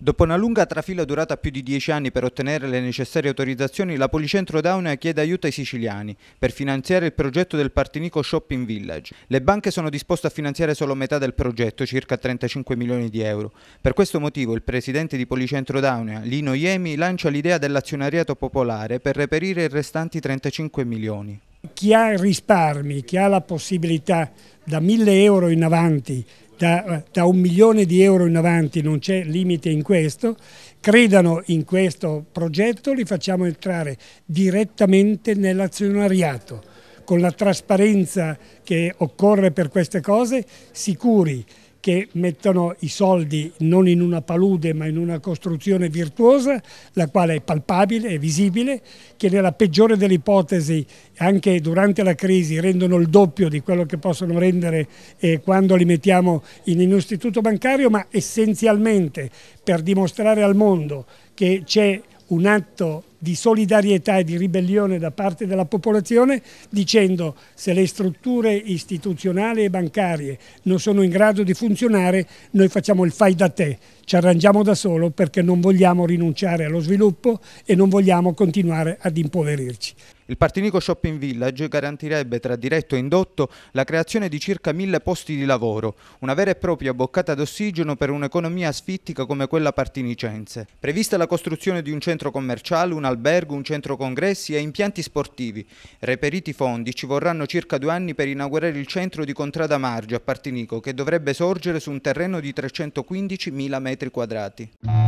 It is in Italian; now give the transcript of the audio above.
Dopo una lunga trafila durata più di dieci anni per ottenere le necessarie autorizzazioni, la Policentro Dauna chiede aiuto ai siciliani per finanziare il progetto del Partinico Shopping Village. Le banche sono disposte a finanziare solo metà del progetto, circa 35 milioni di euro. Per questo motivo il presidente di Policentro Dauna, Lino Iemi, lancia l'idea dell'azionariato popolare per reperire i restanti 35 milioni. Chi ha risparmi, chi ha la possibilità da 1000 euro in avanti da, da, un milione di euro in avanti non c'è limite in questo, credano in questo progetto, li facciamo entrare direttamente nell'azionariato, con la trasparenza che occorre per queste cose, sicuri che mettono i soldi non in una palude ma in una costruzione virtuosa, la quale è palpabile, è visibile, che nella peggiore delle ipotesi anche durante la crisi rendono il doppio di quello che possono rendere eh, quando li mettiamo in un istituto bancario, ma essenzialmente per dimostrare al mondo che c'è un atto di solidarietà e di ribellione da parte della popolazione dicendo se le strutture istituzionali e bancarie non sono in grado di funzionare noi facciamo il fai da te, ci arrangiamo da solo perché non vogliamo rinunciare allo sviluppo e non vogliamo continuare ad impoverirci. Il Partinico Shopping Village garantirebbe tra diretto e indotto la creazione di circa mille posti di lavoro, una vera e propria boccata d'ossigeno per un'economia sfittica come quella partinicense. Prevista la costruzione di un centro commerciale, un albergo, un centro congressi e impianti sportivi. Reperiti fondi ci vorranno circa due anni per inaugurare il centro di Contrada Margio a Partinico che dovrebbe sorgere su un terreno di 315.000 metri quadrati.